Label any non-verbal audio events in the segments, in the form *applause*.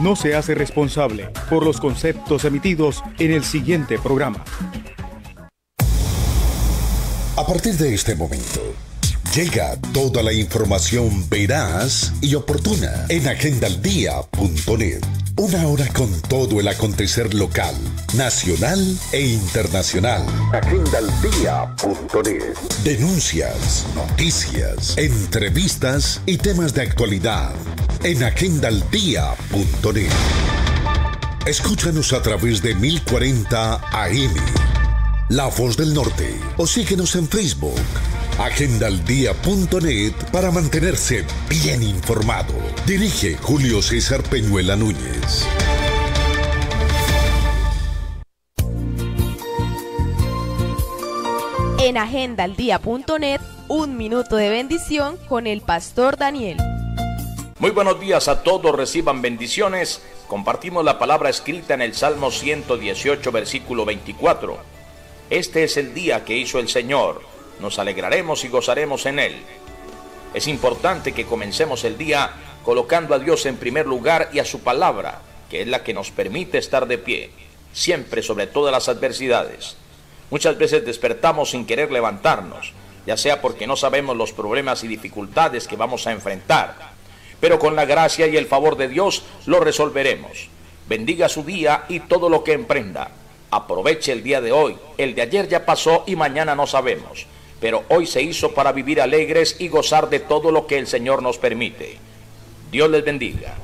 No se hace responsable por los conceptos emitidos en el siguiente programa. A partir de este momento Llega toda la información veraz y oportuna en agendaldía.net. Una hora con todo el acontecer local, nacional e internacional. Agendaldía.net. Denuncias, noticias, entrevistas y temas de actualidad en agendaldía.net. Escúchanos a través de 1040 AM, La Voz del Norte, o síguenos en Facebook agendaldía.net para mantenerse bien informado. Dirige Julio César Peñuela Núñez. En agendaldía.net, un minuto de bendición con el pastor Daniel. Muy buenos días a todos, reciban bendiciones. Compartimos la palabra escrita en el Salmo 118, versículo 24. Este es el día que hizo el Señor nos alegraremos y gozaremos en Él. Es importante que comencemos el día colocando a Dios en primer lugar y a su palabra, que es la que nos permite estar de pie, siempre sobre todas las adversidades. Muchas veces despertamos sin querer levantarnos, ya sea porque no sabemos los problemas y dificultades que vamos a enfrentar, pero con la gracia y el favor de Dios lo resolveremos. Bendiga su día y todo lo que emprenda. Aproveche el día de hoy, el de ayer ya pasó y mañana no sabemos pero hoy se hizo para vivir alegres y gozar de todo lo que el Señor nos permite. Dios les bendiga.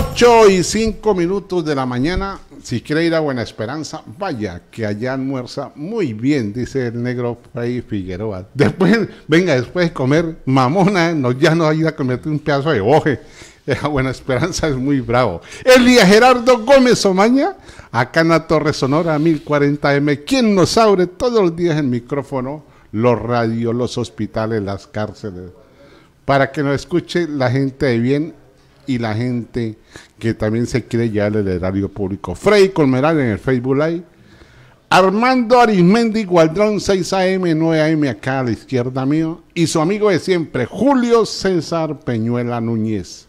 8 y 5 minutos de la mañana. Si quiere ir a Buena Esperanza, vaya, que allá almuerza muy bien, dice el negro Fray Figueroa. Después, venga, después de comer mamona, no, ya no ayuda a comer un pedazo de boje. *laughs* Buena Esperanza es muy bravo. Elia Gerardo Gómez Omaña, acá en la Torre Sonora 1040M, quien nos abre todos los días el micrófono, los radios, los hospitales, las cárceles, para que nos escuche la gente de bien y la gente que también se quiere llevar el erario público. Frey Colmeral en el Facebook Live. Armando Arismendi Gualdrón, 6 AM, 9 AM, acá a la izquierda mío. Y su amigo de siempre, Julio César Peñuela Núñez.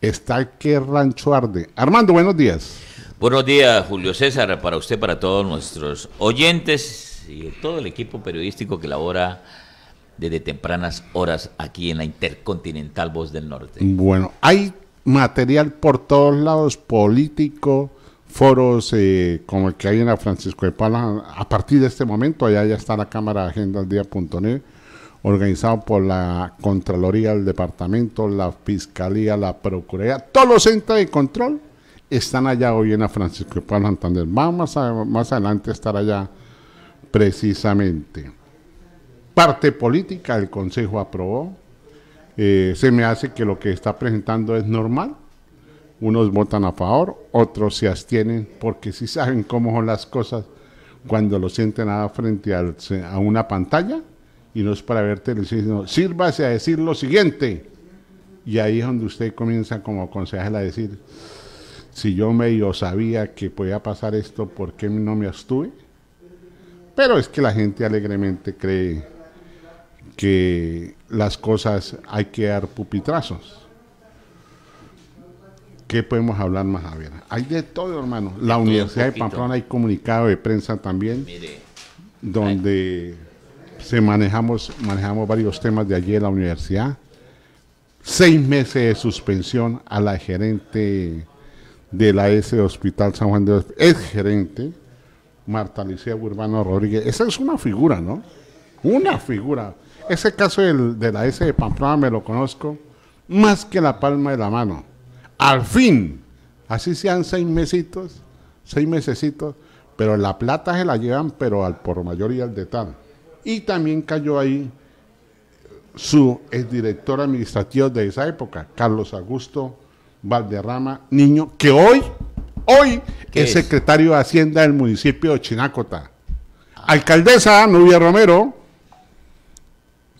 Está que rancho arde. Armando, buenos días. Buenos días, Julio César, para usted, para todos nuestros oyentes y todo el equipo periodístico que labora desde tempranas horas aquí en la Intercontinental Voz del Norte. Bueno, hay material por todos lados, político, foros eh, como el que hay en la Francisco de Palas. A partir de este momento, allá ya está la Cámara de Agendaldía.net, organizado por la Contraloría del Departamento, la Fiscalía, la Procuraduría, todos los centros de control están allá hoy en la Francisco de Pala Santander. Vamos más adelante a estar allá precisamente parte política el Consejo aprobó. Eh, se me hace que lo que está presentando es normal. Unos votan a favor, otros se abstienen porque si saben cómo son las cosas cuando lo sienten a frente a una pantalla y no es para ver televisión, sino sírvase a decir lo siguiente. Y ahí es donde usted comienza como concejal a decir, si yo medio sabía que podía pasar esto, ¿por qué no me abstuve? Pero es que la gente alegremente cree que las cosas hay que dar pupitrazos. ¿Qué podemos hablar más, Javier? Hay de todo, hermano. la Universidad de Pamplona hay comunicado de prensa también, donde se manejamos, manejamos varios temas de allí en la universidad. Seis meses de suspensión a la gerente de la S Hospital San Juan de Dios ex gerente, Marta Alicia Urbano Rodríguez. Esa es una figura, ¿no? Una figura. Ese caso de la S de Pamplona me lo conozco más que la palma de la mano. Al fin, así sean seis mesitos, seis mesecitos, pero la plata se la llevan, pero al por mayor y al de tal. Y también cayó ahí su exdirector administrativo de esa época, Carlos Augusto Valderrama Niño, que hoy, hoy es, secretario de Hacienda del municipio de Chinacota Alcaldesa Nubia Romero,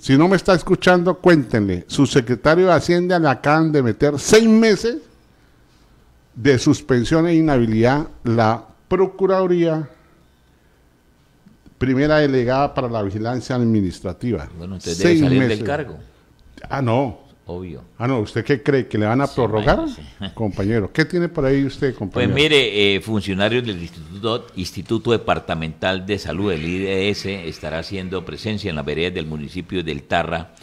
si no me está escuchando, cuéntenle. Su secretario de Hacienda le acaban de meter seis meses de suspensión e inhabilidad la Procuraduría, primera delegada para la vigilancia administrativa. Bueno, usted debe salir del cargo. Ah, no. Obvio. Ah, no, ¿usted qué cree? ¿Que le van a prorrogar? *laughs* Compañero, ¿qué tiene por ahí usted, pues compañero? Pues mire, eh, funcionarios del Instituto, Instituto Departamental de Salud, el IDS, estará haciendo presencia en la veredas del municipio de El Tarra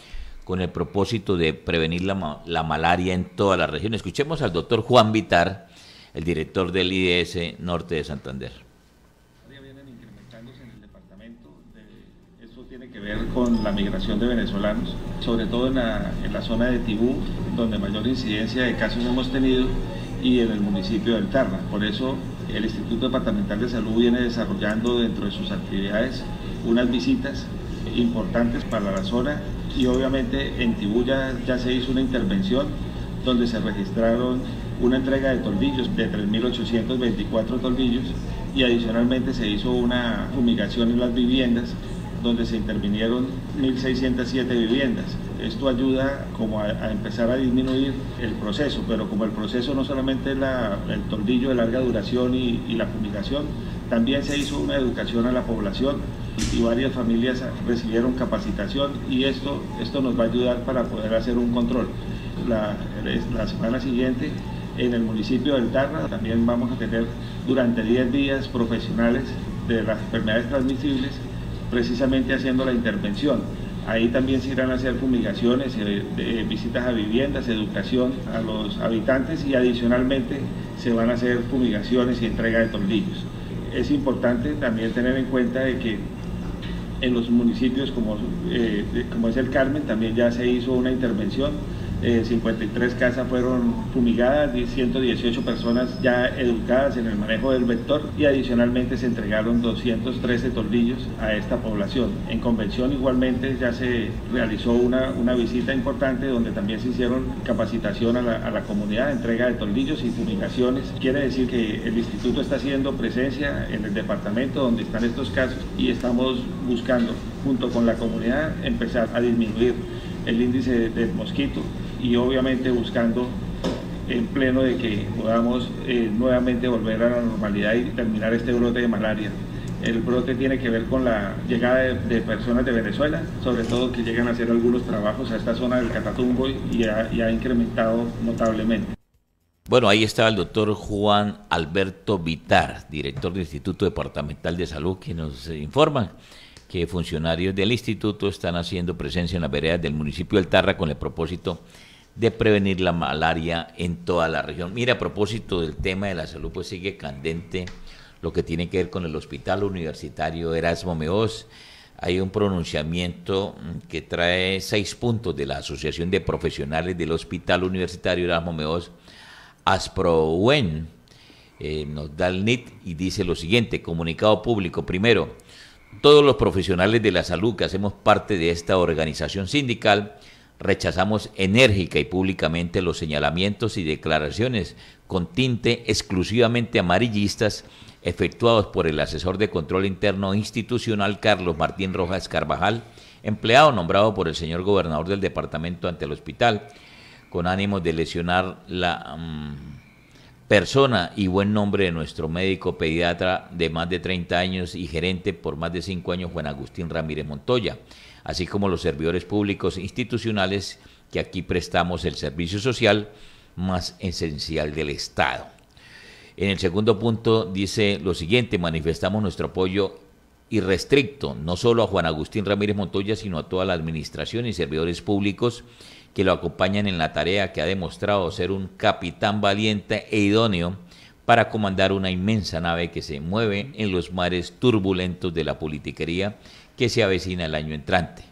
con el propósito de prevenir la, la malaria en toda la región. Escuchemos al doctor Juan Vitar, el director del IDS Norte de Santander con la migración de venezolanos, sobre todo en la, zona de Tibú, donde mayor incidencia de casos hemos tenido, y en el municipio del Tarra, Por eso el Instituto Departamental de Salud viene desarrollando dentro de sus actividades unas visitas importantes para la zona y obviamente en Tibú ya, ya se hizo una intervención donde se registraron una entrega de tornillos de 3.824 tornillos y adicionalmente se hizo una fumigación en las viviendas donde se intervinieron 1.607 viviendas. Esto ayuda como a, empezar a disminuir el proceso, pero como el proceso no solamente es el tordillo de larga duración y, la publicación, también se hizo una educación a la población y varias familias recibieron capacitación y esto, esto nos va a ayudar para poder hacer un control. La, la semana siguiente en el municipio del Tarra también vamos a tener durante 10 días profesionales de las enfermedades transmisibles precisamente haciendo la intervención. Ahí también se irán a hacer fumigaciones, eh, eh, visitas a viviendas, educación a los habitantes y adicionalmente se van a hacer fumigaciones y entrega de tornillos. Es importante también tener en cuenta de que en los municipios como, eh, como es el Carmen también ya se hizo una intervención 53 eh, casas fueron fumigadas 118 personas ya educadas en el manejo del vector y adicionalmente se entregaron 213 tornillos a esta población. En convención igualmente ya se realizó una, visita importante donde también se hicieron capacitación a la, a la comunidad, entrega de tornillos y fumigaciones. Quiere decir que el instituto está haciendo presencia en el departamento donde están estos casos y estamos buscando junto con la comunidad empezar a disminuir el índice del mosquito y obviamente buscando en pleno de que podamos eh, nuevamente volver a la normalidad y terminar este brote de malaria. El brote tiene que ver con la llegada de, personas de Venezuela, sobre todo que llegan a hacer algunos trabajos a esta zona del Catatumbo y ha, incrementado notablemente. Bueno, ahí estaba el doctor Juan Alberto Vitar, director del Instituto Departamental de Salud, que nos eh, informa que funcionarios del instituto están haciendo presencia en las veredas del municipio de Altarra con el propósito de prevenir la malaria en toda la región. Mira, a propósito del tema de la salud, pues sigue candente lo que tiene que ver con el Hospital Universitario Erasmo Meos. Hay un pronunciamiento mm, que trae seis puntos de la Asociación de Profesionales del Hospital Universitario Erasmo Meos, ASPROUEN. Eh, nos da el NIT y dice lo siguiente, comunicado público. Primero, todos los profesionales de la salud que hacemos parte de esta organización sindical, Rechazamos enérgica y públicamente los señalamientos y declaraciones con tinte exclusivamente amarillistas efectuados por el asesor de control interno institucional Carlos Martín Rojas Carvajal, empleado nombrado por el señor gobernador del departamento ante el hospital, con ánimo de lesionar la mm, persona y buen nombre de nuestro médico pediatra de más de 30 años y gerente por más de 5 años, Juan Agustín Ramírez Montoya así como los servidores públicos institucionales que aquí prestamos el servicio social más esencial del Estado. En el segundo punto dice lo siguiente, manifestamos nuestro apoyo irrestricto, no solo a Juan Agustín Ramírez Montoya, sino a toda la administración y servidores públicos que lo acompañan en la tarea que ha demostrado ser un capitán valiente e idóneo para comandar una inmensa nave que se mueve en los mares turbulentos de la politiquería que se avecina el año entrante.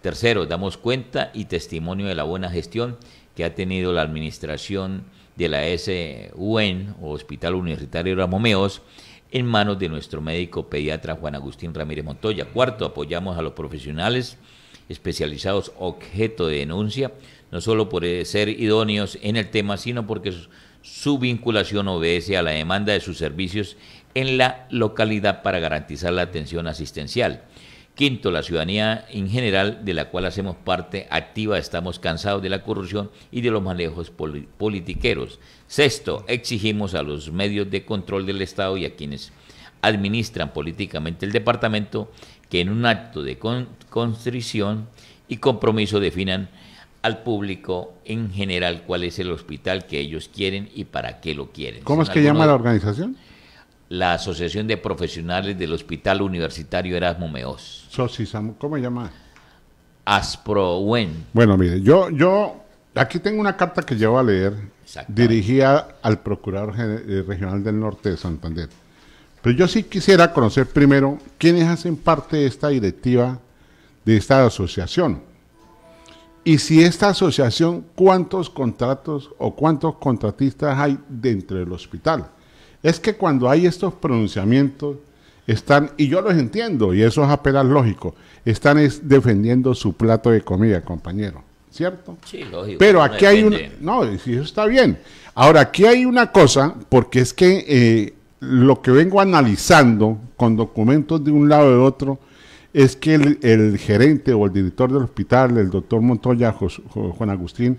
Tercero, damos cuenta y testimonio de la buena gestión que ha tenido la administración de la SUN, o Hospital Universitario Ramomeos, en manos de nuestro médico pediatra Juan Agustín Ramírez Montoya. Cuarto, apoyamos a los profesionales especializados objeto de denuncia, no solo por ser idóneos en el tema, sino porque su vinculación obedece a la demanda de sus servicios en la localidad para garantizar la atención asistencial. Quinto, la ciudadanía en general, de la cual hacemos parte activa, estamos cansados de la corrupción y de los manejos politiqueros. Sexto, exigimos a los medios de control del Estado y a quienes administran políticamente el departamento que en un acto de constricción y compromiso definan al público en general cuál es el hospital que ellos quieren y para qué lo quieren. ¿Cómo es que llama la organización? la Asociación de Profesionales del Hospital Universitario Erasmo Meos. ¿Cómo se llama? Asprowen. Bueno, mire, yo, yo aquí tengo una carta que llevo a leer, dirigida al Procurador eh, Regional del Norte de Santander. Pero yo sí quisiera conocer primero quiénes hacen parte de esta directiva, de esta asociación. Y si esta asociación, ¿cuántos contratos o cuántos contratistas hay dentro del hospital? Es que cuando hay estos pronunciamientos, están, y yo los entiendo, y eso es apenas lógico, están defendiendo su plato de comida, compañero. ¿Cierto? Sí, lógico. Pero aquí hay un No, eso está bien. Ahora, aquí hay una cosa, porque es que eh, lo que vengo analizando con documentos de un lado y de otro es que el, gerente o el director del hospital, el doctor Montoya, Juan Agustín,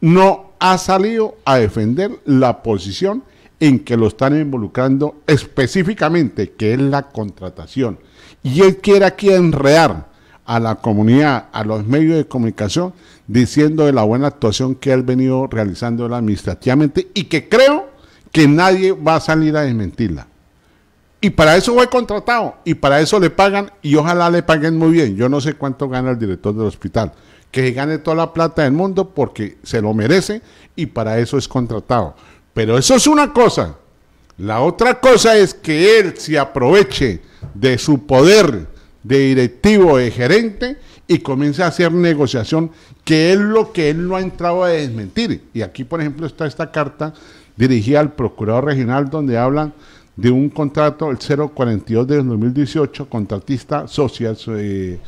no ha salido a defender la posición en que lo están involucrando específicamente, que es la contratación. Y él quiere aquí enredar a la comunidad, a los medios de comunicación, diciendo de la buena actuación que él venido realizando administrativamente y que creo que nadie va a salir a desmentirla. Y para eso fue contratado y para eso le pagan y ojalá le paguen muy bien. Yo no sé cuánto gana el director del hospital. Que gane toda la plata del mundo porque se lo merece y para eso es contratado. Pero eso es una cosa. La otra cosa es que él se aproveche de su poder de directivo, de gerente, y comience a hacer negociación, que es lo que él no ha entrado a desmentir. Y aquí, por ejemplo, está esta carta dirigida al procurador regional donde hablan de un contrato, el 042 de 2018, contratista social, eh,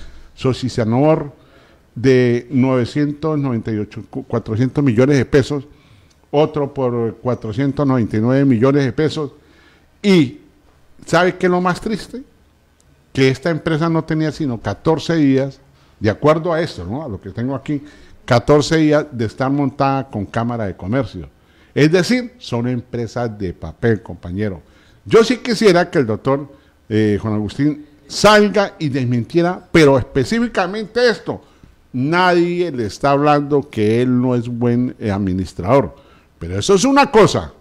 de 998, 400 millones de pesos, otro por 499 millones de pesos. Y, ¿sabe qué es lo más triste? Que esta empresa no tenía sino 14 días, de acuerdo a esto, ¿no? a lo que tengo aquí, 14 días de estar montada con Cámara de Comercio. Es decir, son empresas de papel, compañero. Yo sí quisiera que el doctor eh, Juan Agustín salga y desmintiera, pero específicamente esto. Nadie le está hablando que él no es buen eh, administrador. Pero eso es una cosa.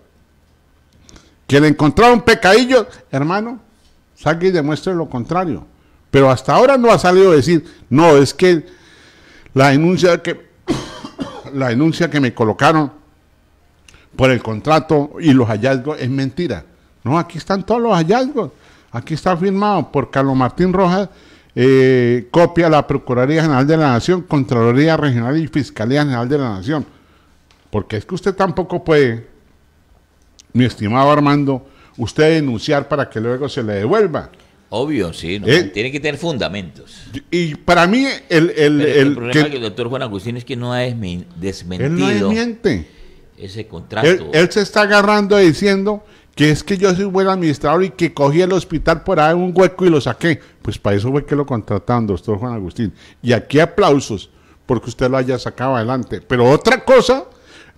Que le encontraron pecadillo, hermano, saque y demuestre lo contrario. Pero hasta ahora no ha salido a decir, no, es que la denuncia que, *coughs* la denuncia que me colocaron por el contrato y los hallazgos es mentira. No, aquí están todos los hallazgos. Aquí está firmado por Carlos Martín Rojas, eh, copia la Procuraduría General de la Nación, Contraloría Regional y Fiscalía General de la Nación. Porque es que usted tampoco puede, mi estimado Armando, usted denunciar para que luego se le devuelva. Obvio, sí, eh, tiene que tener fundamentos. Y para mí, el, el, problema que, el doctor Juan Agustín es que no ha desmentido. Él no Ese contrato. Él, se está agarrando diciendo que es que yo soy buen administrador y que cogí el hospital por ahí un hueco y lo saqué. Pues para eso fue que lo contrataron, doctor Juan Agustín. Y aquí aplausos porque usted lo haya sacado adelante. Pero otra cosa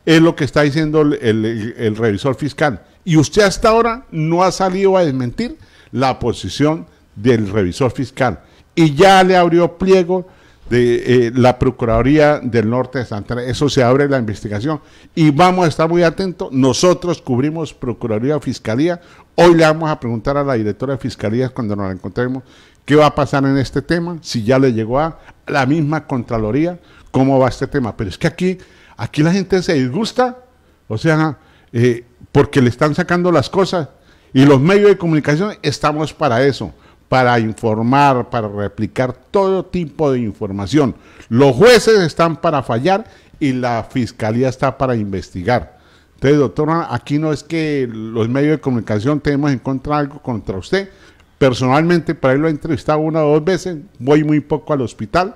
es lo que está diciendo el, revisor fiscal. Y usted hasta ahora no ha salido a desmentir la posición del revisor fiscal. Y ya le abrió pliego de eh, la Procuraduría del Norte de Santa Eso se abre la investigación y vamos a estar muy atentos. Nosotros cubrimos Procuraduría Fiscalía. Hoy le vamos a preguntar a la directora de Fiscalía cuando nos la encontremos qué va a pasar en este tema, si ya le llegó a la misma Contraloría, cómo va este tema. Pero es que aquí Aquí la gente se disgusta, o sea, eh, porque le están sacando las cosas. Y los medios de comunicación estamos para eso, para informar, para replicar todo tipo de información. Los jueces están para fallar y la fiscalía está para investigar. Entonces, doctora, aquí no es que los medios de comunicación tenemos en contra algo contra usted. Personalmente, para él lo he entrevistado una o dos veces, voy muy poco al hospital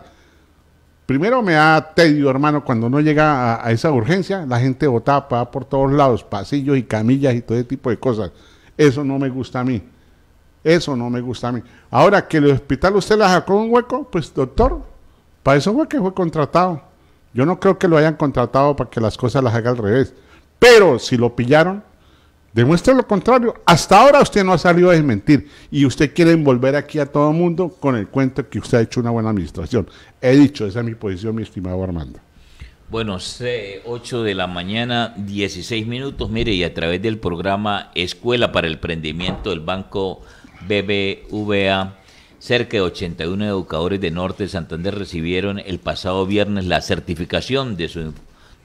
Primero me ha tedio, hermano, cuando no llega a, esa urgencia, la gente botapa por todos lados, pasillos y camillas y todo ese tipo de cosas. Eso no me gusta a mí. Eso no me gusta a mí. Ahora que el hospital usted la sacó un hueco, pues doctor, para eso fue que fue contratado. Yo no creo que lo hayan contratado para que las cosas las haga al revés. Pero si lo pillaron, Demuestra lo contrario. Hasta ahora usted no ha salido a desmentir y usted quiere envolver aquí a todo el mundo con el cuento que usted ha hecho una buena administración. He dicho, esa es mi posición, mi estimado Armando. Bueno, 8 de la mañana, 16 minutos. Mire, y a través del programa Escuela para el Prendimiento del Banco BBVA, cerca de 81 educadores de Norte de Santander recibieron el pasado viernes la certificación de su,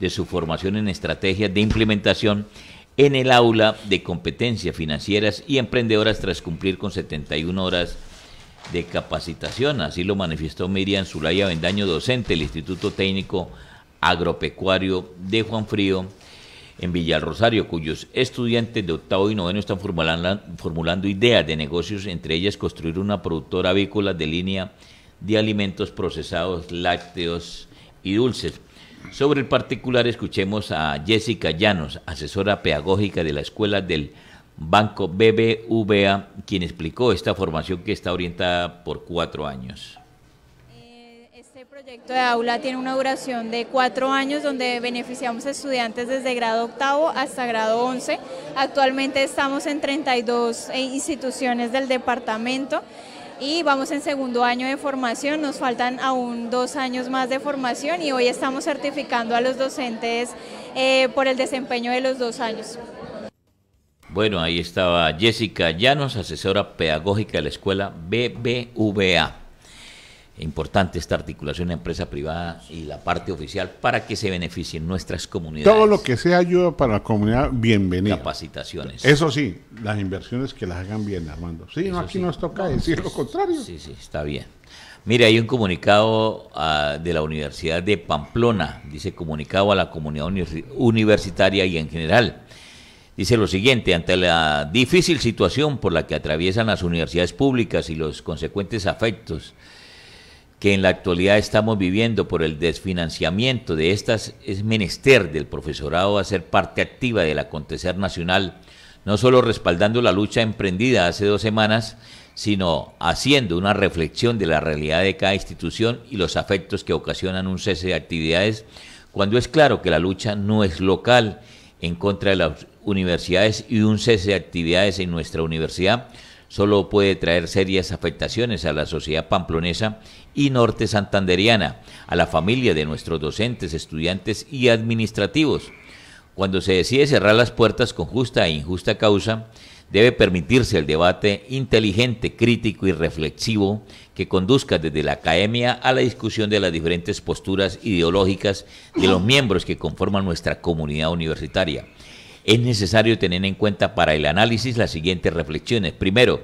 de su formación en estrategias de implementación en el aula de competencias financieras y emprendedoras tras cumplir con 71 horas de capacitación. Así lo manifestó Miriam Zulaya Bendaño, docente del Instituto Técnico Agropecuario de Juan Frío en Rosario cuyos estudiantes de octavo y noveno están formulando, formulando ideas de negocios, entre ellas construir una productora avícola de línea de alimentos procesados, lácteos y dulces sobre el particular escuchemos a Jessica Llanos, asesora pedagógica de la Escuela del Banco BBVA, quien explicó esta formación que está orientada por cuatro años. Eh, este proyecto de aula tiene una duración de cuatro años donde beneficiamos a estudiantes desde grado octavo hasta grado once. Actualmente estamos en 32 eh, instituciones del departamento y vamos en segundo año de formación, nos faltan aún dos años más de formación y hoy estamos certificando a los docentes eh, por el desempeño de los dos años. Bueno, ahí estaba Jessica Llanos, asesora pedagógica de la escuela BBVA importante esta articulación de empresa privada y la parte oficial para que se beneficien nuestras comunidades. Todo lo que sea ayuda para la comunidad, bienvenido. Capacitaciones. Eso sí, las inversiones que las hagan bien, Armando. Sí, aquí nos toca decir lo contrario. Sí, sí, está bien. Mire, hay un comunicado ah, de la Universidad de Pamplona, dice comunicado a la comunidad universitaria y en general. Dice lo siguiente, ante la difícil situación por la que atraviesan las universidades públicas y los consecuentes afectos que en la actualidad estamos viviendo por el desfinanciamiento de estas es menester del profesorado a ser parte activa del acontecer nacional, no solo respaldando la lucha emprendida hace dos semanas, sino haciendo una reflexión de la realidad de cada institución y los afectos que ocasionan un cese de actividades, cuando es claro que la lucha no es local en contra de las universidades y un cese de actividades en nuestra universidad solo puede traer serias afectaciones a la sociedad pamplonesa y norte santanderiana, a la familia de nuestros docentes, estudiantes y administrativos. Cuando se decide cerrar las puertas con justa e injusta causa, debe permitirse el debate inteligente, crítico y reflexivo que conduzca desde la academia a la discusión de las diferentes posturas ideológicas de los miembros que conforman nuestra comunidad universitaria. Es necesario tener en cuenta para el análisis las siguientes reflexiones. Primero,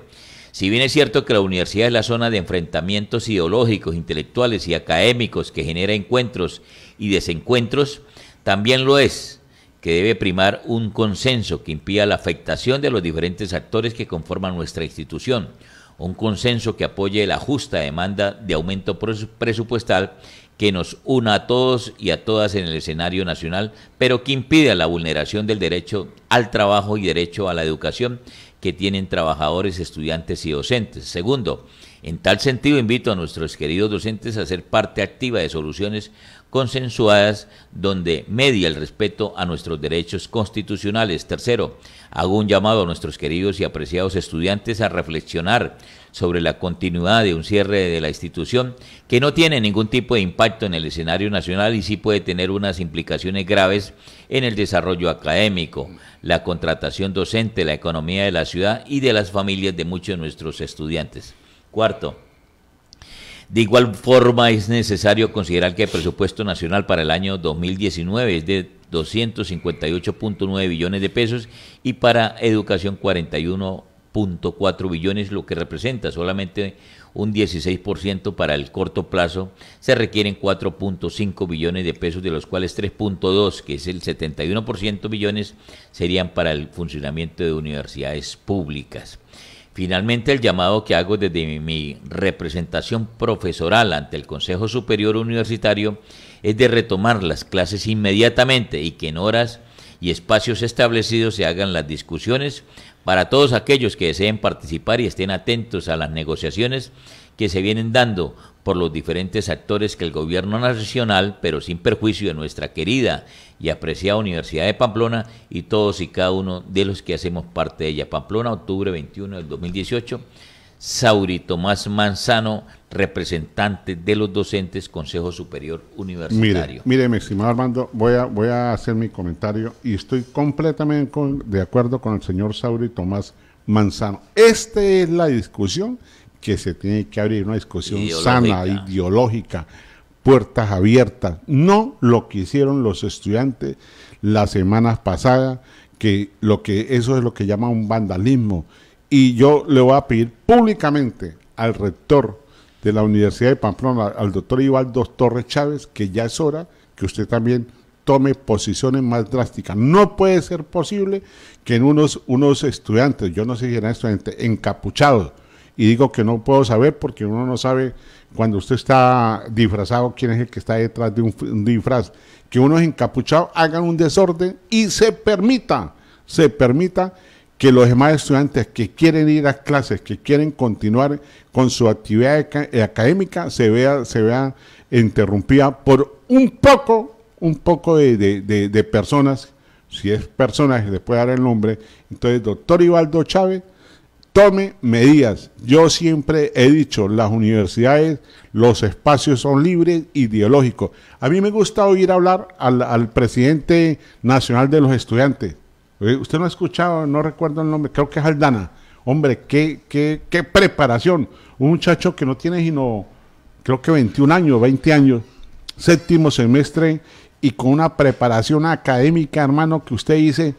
si bien es cierto que la universidad es la zona de enfrentamientos ideológicos, intelectuales y académicos que genera encuentros y desencuentros, también lo es que debe primar un consenso que impida la afectación de los diferentes actores que conforman nuestra institución, un consenso que apoye la justa demanda de aumento presupuestal que nos una a todos y a todas en el escenario nacional, pero que impida la vulneración del derecho al trabajo y derecho a la educación que tienen trabajadores, estudiantes y docentes. Segundo, en tal sentido invito a nuestros queridos docentes a ser parte activa de soluciones consensuadas donde media el respeto a nuestros derechos constitucionales. Tercero, hago un llamado a nuestros queridos y apreciados estudiantes a reflexionar sobre la continuidad de un cierre de la institución que no tiene ningún tipo de impacto en el escenario nacional y sí puede tener unas implicaciones graves en el desarrollo académico, la contratación docente, la economía de la ciudad y de las familias de muchos de nuestros estudiantes. Cuarto, de igual forma es necesario considerar que el presupuesto nacional para el año 2019 es de 258.9 billones de pesos y para educación 41 cuatro billones, lo que representa solamente un 16% para el corto plazo, se requieren 4.5 billones de pesos, de los cuales 3.2, que es el 71% billones, serían para el funcionamiento de universidades públicas. Finalmente, el llamado que hago desde mi representación profesoral ante el Consejo Superior Universitario es de retomar las clases inmediatamente y que en horas y espacios establecidos se hagan las discusiones para todos aquellos que deseen participar y estén atentos a las negociaciones que se vienen dando por los diferentes actores que el gobierno nacional, pero sin perjuicio de nuestra querida y apreciada Universidad de Pamplona y todos y cada uno de los que hacemos parte de ella. Pamplona, octubre 21 del 2018. Sauri Tomás Manzano, representante de los docentes, Consejo Superior Universitario. Mire, mire mi estimado Armando, voy a, voy a hacer mi comentario y estoy completamente de acuerdo con el señor Sauri Tomás Manzano. Esta es la discusión que se tiene que abrir, una discusión sana, ideológica, puertas abiertas, no lo que hicieron los estudiantes las semanas pasadas, que, lo que eso es lo que llama un vandalismo y yo le voy a pedir públicamente al rector de la Universidad de Pamplona, al doctor Ivaldo Torres Chávez, que ya es hora que usted también tome posiciones más drásticas. No puede ser posible que en unos, unos estudiantes, yo no sé si eran estudiantes, encapuchados, y digo que no puedo saber porque uno no sabe cuando usted está disfrazado quién es el que está detrás de un, disfraz, que unos encapuchados hagan un desorden y se permita, se permita que los demás estudiantes que quieren ir a clases, que quieren continuar con su actividad académica, se vea, se vea interrumpida por un poco, un poco de, personas, si es personas, les puede dar el nombre. Entonces, doctor Ibaldo Chávez, tome medidas. Yo siempre he dicho, las universidades, los espacios son libres, ideológicos. A mí me gusta oír hablar al presidente nacional de los estudiantes usted no ha escuchado, no recuerdo el nombre, creo que es Aldana. Hombre, qué, qué, qué preparación. Un muchacho que no tiene sino, creo que 21 años, 20 años, séptimo semestre y con una preparación académica, hermano, que usted dice,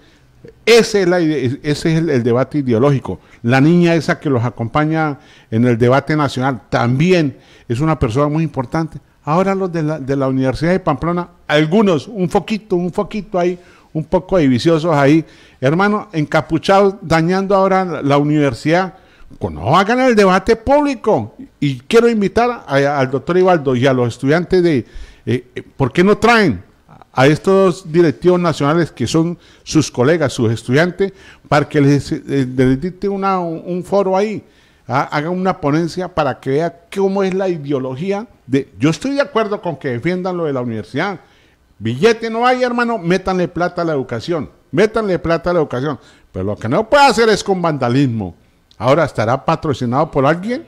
ese es, la, ese es el, el, debate ideológico. La niña esa que los acompaña en el debate nacional también es una persona muy importante. Ahora los de la, de la Universidad de Pamplona, algunos, un foquito, un foquito ahí, un poco de viciosos ahí, hermano, encapuchados, dañando ahora la universidad. Pues no hagan el debate público. Y quiero invitar al doctor Ibaldo y a los estudiantes de, eh, eh, ¿por qué no traen a estos directivos nacionales que son sus colegas, sus estudiantes, para que les, dediquen eh, un foro ahí? Ah, hagan una ponencia para que vean cómo es la ideología de... Yo estoy de acuerdo con que defiendan lo de la universidad, Billete no hay, hermano, métanle plata a la educación, métanle plata a la educación. Pero lo que no puede hacer es con vandalismo. Ahora estará patrocinado por alguien.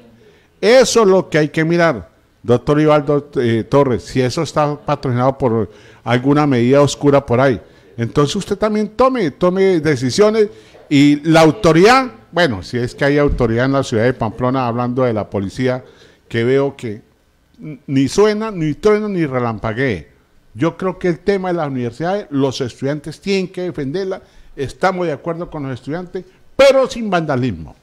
Eso es lo que hay que mirar, doctor Ibaldo eh, Torres, si eso está patrocinado por alguna medida oscura por ahí. Entonces usted también tome, tome decisiones y la autoridad, bueno, si es que hay autoridad en la ciudad de Pamplona hablando de la policía, que veo que ni suena, ni truena, ni relampaguee. Yo creo que el tema de las universidades, los estudiantes tienen que defenderla, estamos de acuerdo con los estudiantes, pero sin vandalismo.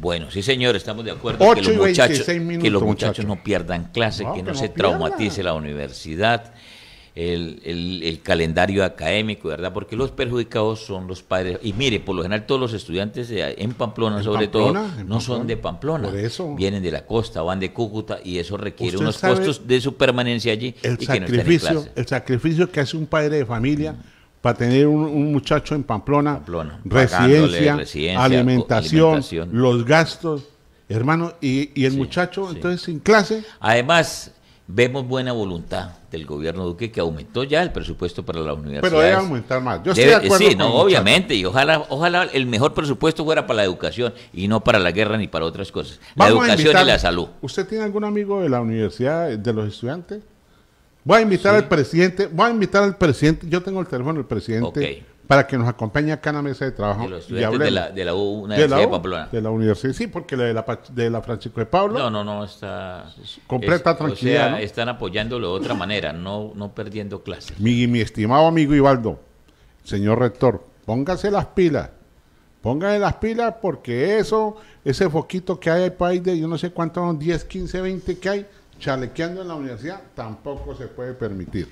Bueno, sí señor, estamos de acuerdo que los, muchachos, que no pierdan clase, que, no se traumatice la universidad el, el, calendario académico, ¿verdad? Porque los perjudicados son los padres. Y mire, por lo general todos los estudiantes eh, en Pamplona, sobre todo, no son de Pamplona. Vienen de la costa, van de Cúcuta y eso requiere unos costos de su permanencia allí. El, sacrificio, que el sacrificio que hace un padre de familia. Mm. para tener un, muchacho en Pamplona, residencia, alimentación, los gastos, hermano, y, el muchacho entonces sin clase. Además, Vemos buena voluntad del gobierno Duque que aumentó ya el presupuesto para la universidad. Pero debe aumentar más. Yo estoy de acuerdo sí, no, obviamente, y ojalá, ojalá el mejor presupuesto fuera para la educación y no para la guerra ni para otras cosas. la educación y la salud. ¿Usted tiene algún amigo de la universidad, de los estudiantes? Voy a invitar al presidente, voy a invitar al presidente, yo tengo el teléfono del presidente, okay para que nos acompañe acá en la mesa de trabajo. De los de la, de la Universidad de, la la Universidad, sí, porque la de la, de la Francisco de Pablo. No, no, no, está. Completa tranquila están apoyándolo de otra manera, no, no perdiendo clases. Mi, mi estimado amigo Ibaldo, señor rector, póngase las pilas. Póngase las pilas porque eso, ese foquito que hay el país de yo no sé cuántos, 10, 15, 20 que hay, chalequeando en la universidad, tampoco se puede permitir.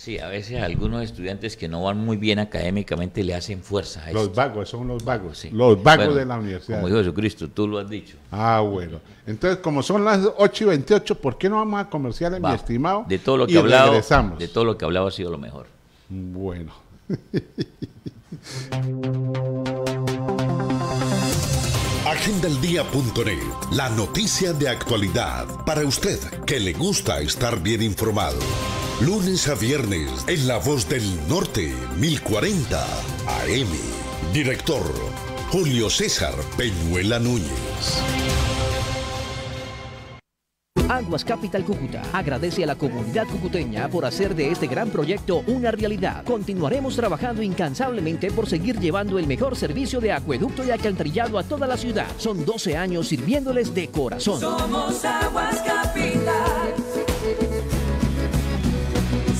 Sí, a veces algunos estudiantes que no van muy bien académicamente le hacen fuerza. A los vagos, son los vagos, sí. los vagos de la universidad. Como dijo Jesucristo, tú lo has dicho. Ah, bueno. Entonces, como son las 8 y 28, ¿por qué no vamos a comerciales, mi estimado? De todo lo que y de todo lo que hablaba ha sido lo mejor. Bueno. *laughs* Agendaldía.net, la noticia de actualidad para usted que le gusta estar bien informado. Lunes a viernes en La Voz del Norte, 1040 AM. Director Julio César Peñuela Núñez. Aguas Capital Cúcuta agradece a la comunidad cucuteña por hacer de este gran proyecto una realidad. Continuaremos trabajando incansablemente por seguir llevando el mejor servicio de acueducto y alcantarillado a toda la ciudad. Son 12 años sirviéndoles de corazón. Somos Aguas Capital.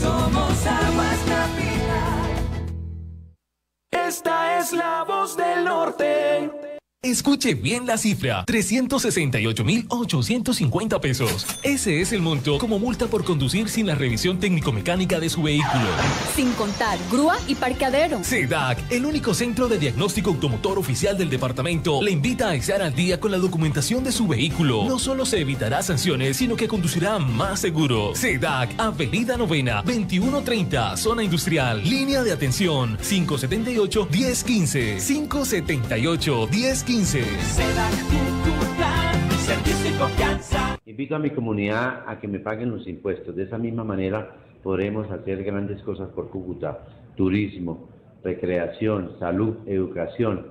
Somos Aguas Capital. Esta es la voz del norte. Escuche bien la cifra, 368.850 pesos. Ese es el monto como multa por conducir sin la revisión técnico-mecánica de su vehículo. Sin contar grúa y parqueadero. CEDAC, el único centro de diagnóstico automotor oficial del departamento, le invita a estar al día con la documentación de su vehículo. No solo se evitará sanciones, sino que conducirá más seguro. CEDAC, Avenida Novena, 2130, Zona Industrial. Línea de atención, 578-1015. 578-1015 confianza. Invito a mi comunidad a que me paguen los impuestos. De esa misma manera podremos hacer grandes cosas por Cúcuta. Turismo, recreación, salud, educación,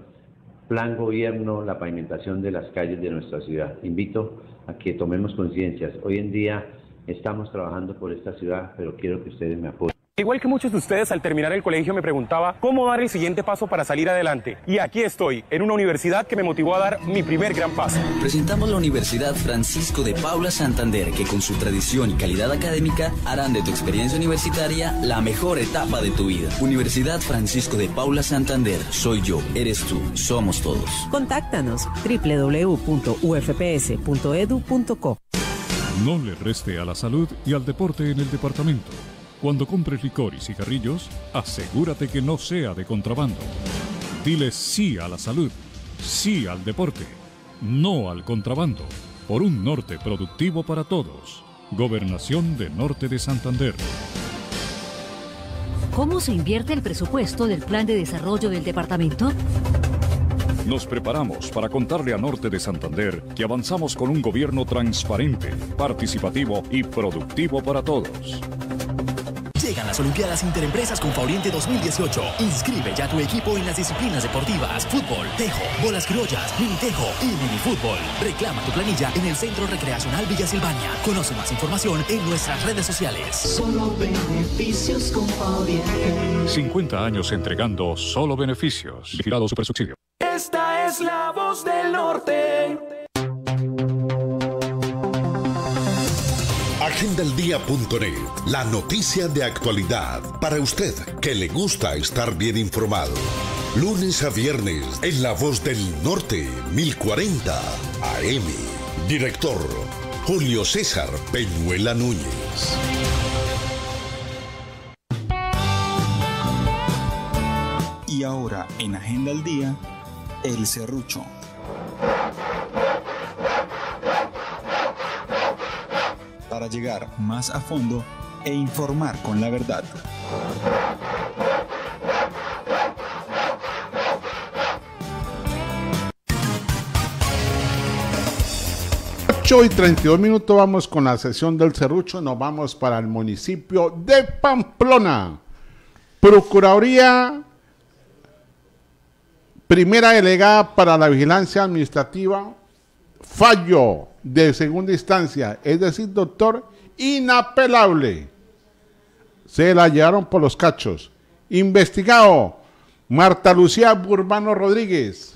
plan gobierno, la pavimentación de las calles de nuestra ciudad. Invito a que tomemos conciencias. Hoy en día estamos trabajando por esta ciudad, pero quiero que ustedes me apoyen. Igual que muchos de ustedes al terminar el colegio me preguntaba cómo dar el siguiente paso para salir adelante. Y aquí estoy, en una universidad que me motivó a dar mi primer gran paso. Presentamos la Universidad Francisco de Paula Santander, que con su tradición y calidad académica harán de tu experiencia universitaria la mejor etapa de tu vida. Universidad Francisco de Paula Santander, soy yo, eres tú, somos todos. Contáctanos www.ufps.edu.co. No le reste a la salud y al deporte en el departamento. Cuando compres licor y cigarrillos, asegúrate que no sea de contrabando. Dile sí a la salud, sí al deporte, no al contrabando, por un norte productivo para todos. Gobernación de Norte de Santander. ¿Cómo se invierte el presupuesto del Plan de Desarrollo del Departamento? Nos preparamos para contarle a Norte de Santander que avanzamos con un gobierno transparente, participativo y productivo para todos las Olimpiadas Interempresas con Fauriente 2018. Inscribe ya tu equipo en las disciplinas deportivas, fútbol, tejo, bolas criollas, mini tejo y mini fútbol. Reclama tu planilla en el Centro Recreacional Villa Silvania. Conoce más información en nuestras redes sociales. Solo beneficios con Fauriente. 50 años entregando solo beneficios. Super subsidio. Esta es la voz del norte. agendaldía.net, la noticia de actualidad para usted que le gusta estar bien informado. Lunes a viernes en La Voz del Norte, 1040 AM. Director Julio César Peñuela Núñez. Y ahora en Agenda al Día, El Cerrucho. para llegar más a fondo e informar con la verdad. y 32 minutos vamos con la sesión del Cerrucho, nos vamos para el municipio de Pamplona. Procuraduría, primera delegada para la vigilancia administrativa, fallo de segunda instancia, es decir, doctor inapelable. Se la llevaron por los cachos. Investigado Marta Lucía Burbano Rodríguez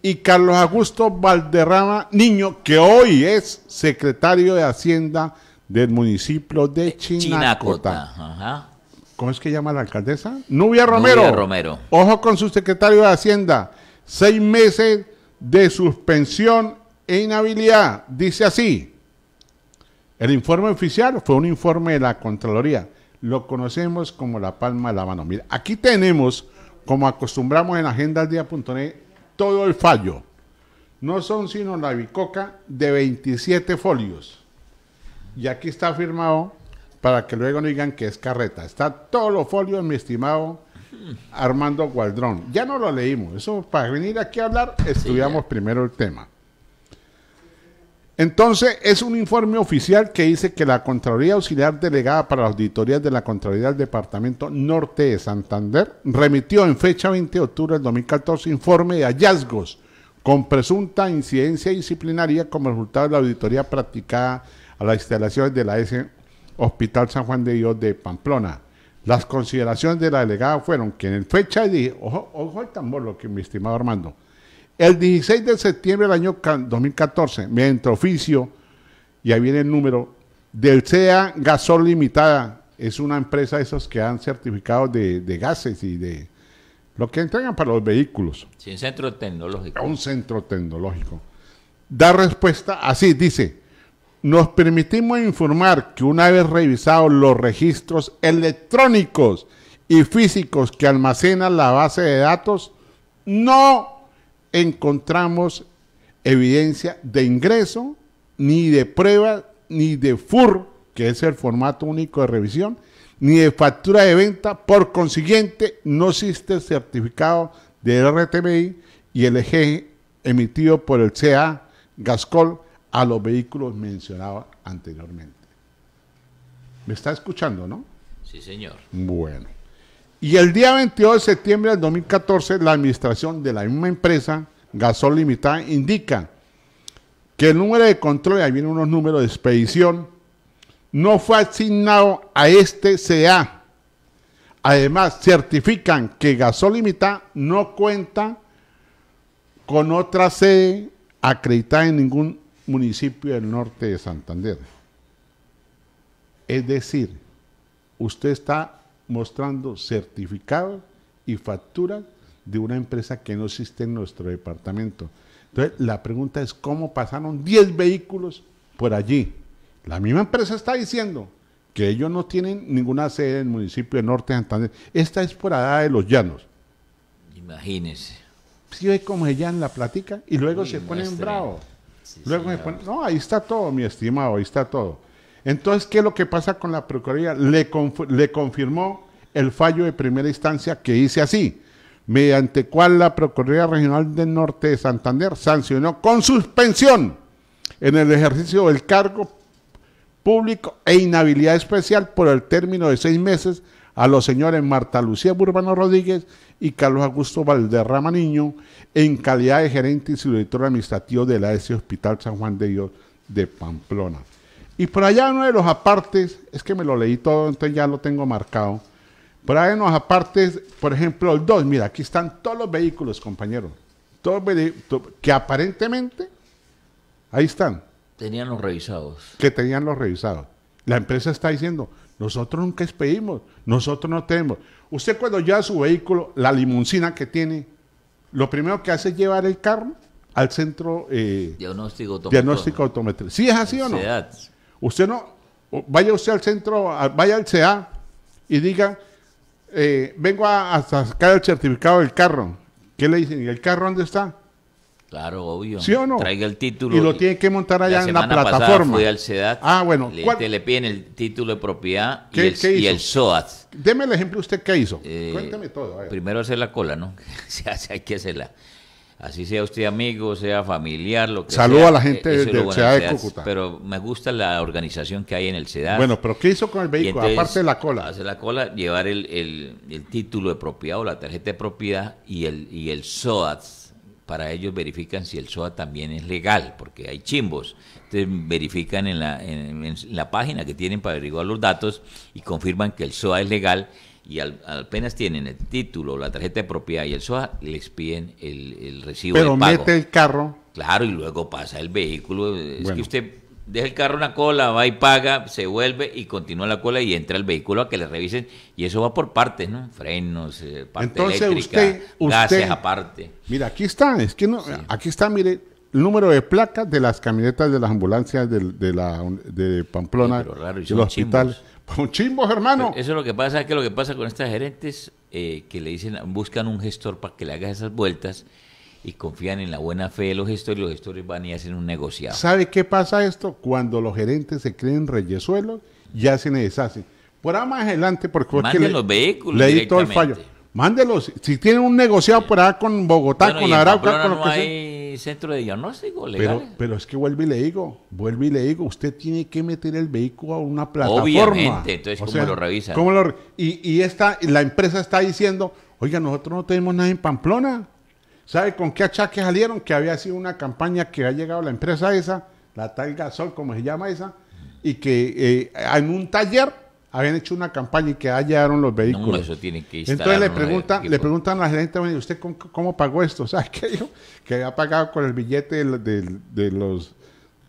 y Carlos Augusto Valderrama Niño, que hoy es secretario de Hacienda del municipio de eh, Chinacota. Ajá. ¿Cómo es que llama la alcaldesa? Nubia Romero. Nubia Romero. Ojo con su secretario de Hacienda. Seis meses de suspensión e inhabilidad. Dice así, el informe oficial fue un informe de la Contraloría. Lo conocemos como la palma de la mano. Mira, aquí tenemos, como acostumbramos en día.net, todo el fallo. No son sino la bicoca de 27 folios. Y aquí está firmado para que luego no digan que es carreta. Está todos los folios, mi estimado Armando Gualdrón. Ya no lo leímos. Eso para venir aquí a hablar, estudiamos primero el tema. Entonces, es un informe oficial que dice que la Contraloría Auxiliar Delegada para las Auditorías de la Contraloría del Departamento Norte de Santander remitió en fecha 20 de octubre del 2014 informe de hallazgos con presunta incidencia disciplinaria como resultado de la auditoría practicada a las instalaciones de la S Hospital San Juan de Dios de Pamplona. Las consideraciones de la delegada fueron que en fecha Ojo, ojo el tambor, lo que mi estimado Armando el 16 de septiembre del año 2014, mediante oficio, y ahí viene el número, del CEA Gasol Limitada, es una empresa de esos que han certificados de, gases y de lo que entregan para los vehículos. Sin centro tecnológico. Un centro tecnológico. Da respuesta así, dice, nos permitimos informar que una vez revisados los registros electrónicos y físicos que almacena la base de datos, no encontramos evidencia de ingreso, ni de prueba, ni de FUR, que es el formato único de revisión, ni de factura de venta. Por consiguiente, no existe el certificado de RTBI y el eje emitido por el CA Gascol a los vehículos mencionados anteriormente. ¿Me está escuchando, no? Sí, señor. Bueno. Y el día 22 de septiembre del 2014, la administración de la misma empresa, Gasol Limitada, indica que el número de control, ahí vienen unos números de expedición, no fue asignado a este CA. Además, certifican que Gasol Limitada no cuenta con otra sede acreditada en ningún municipio del norte de Santander. Es decir, usted está mostrando certificados y facturas de una empresa que no existe en nuestro departamento. Entonces, la pregunta es, ¿cómo pasaron 10 vehículos por allí? La misma empresa está diciendo que ellos no tienen ninguna sede en el municipio de Norte de Santander. Esta es por allá de los llanos. Imagínense. Sí, ve como ella en la platica y luego se ponen bravos. luego se no, ahí está todo, mi estimado, ahí está todo. Entonces, ¿qué es lo que pasa con la Procuraduría? Le, confirmó el fallo de primera instancia que hice así, mediante cual la Procuraduría Regional del Norte de Santander sancionó con suspensión en el ejercicio del cargo público e inhabilidad especial por el término de seis meses a los señores Marta Lucía Burbano Rodríguez y Carlos Augusto Valderrama Niño en calidad de gerente y director administrativo de la S. Hospital San Juan de Dios de Pamplona. Y por allá uno de los apartes, es que me lo leí todo, entonces ya lo tengo marcado. Por allá en los apartes, por ejemplo, el 2, mira, aquí están todos los vehículos, compañeros. Todos los que aparentemente, ahí están. Tenían los revisados. Que tenían los revisados. La empresa está diciendo, nosotros nunca expedimos, nosotros no tenemos. Usted cuando lleva su vehículo, la limusina que tiene, lo primero que hace es llevar el carro al centro eh, diagnóstico, diagnóstico automotriz ¿Sí es así o no? Usted no, vaya usted al centro, vaya al CA y diga, eh, vengo a, sacar el certificado del carro. ¿Qué le dicen? ¿Y el carro dónde está? Claro, obvio. ¿Sí o no? Traiga el título. Y lo tiene que montar allá en la plataforma. ah, bueno. Le, le piden el título de propiedad y el, y el, SOAT. Deme el ejemplo usted qué hizo. Eh, Cuénteme todo. Primero hacer la cola, ¿no? *laughs* hace, hay que hacerla así sea usted amigo, sea familiar, lo que sea. Saludo a la gente del de Cúcuta. Pero me gusta la organización que hay en el SEDA, Bueno, pero ¿qué hizo con el vehículo? Aparte de la cola. Hace la cola, llevar el, el, el, título de propiedad o la tarjeta de propiedad y el, y el SOAT. Para ellos verifican si el SOAT también es legal, porque hay chimbos. Entonces verifican en la, en la página que tienen para averiguar los datos y confirman que el SOAT es legal y al, apenas tienen el título, la tarjeta de propiedad y el SOA, les piden el, el recibo Pero de pago. mete el carro. Claro, y luego pasa el vehículo. Es que usted deja el carro en la cola, va y paga, se vuelve y continúa la cola y entra el vehículo a que le revisen. Y eso va por partes, ¿no? Frenos, eh, parte eléctrica, gases aparte. Mira, aquí está, es que no, aquí está, mire, el número de placas de las camionetas de las ambulancias de, de la, de Pamplona, del hospital. Un pues chimbo, hermano. eso es lo que pasa, que lo que pasa con estas gerentes eh, que le dicen, buscan un gestor para que le haga esas vueltas y confían en la buena fe de los gestores, y los gestores van y hacen un negociado. ¿Sabe qué pasa esto? Cuando los gerentes se creen reyesuelos, ya se deshacen. Por más adelante, porque los vehículos. Le todo el fallo. Mándelos. Si tienen un negociado por allá con Bogotá, con Arauca, con lo no hay centro de diagnóstico legal. Pero, pero, es que vuelvo y le digo, vuelvo y le digo, usted tiene que meter el vehículo a una plataforma. Obviamente, entonces, ¿cómo, lo revisa? y, y esta, la empresa está diciendo, oiga, nosotros no tenemos nada en Pamplona. ¿Sabe con qué que salieron? Que había sido una campaña que ha llegado la empresa esa, la tal Gasol, como se llama esa, y que eh, en un taller habían hecho una campaña y que hallaron los vehículos. que Entonces le preguntan, le preguntan a la gente, ¿usted cómo, pagó esto? *laughs* O sea, que que había pagado con el billete de, los,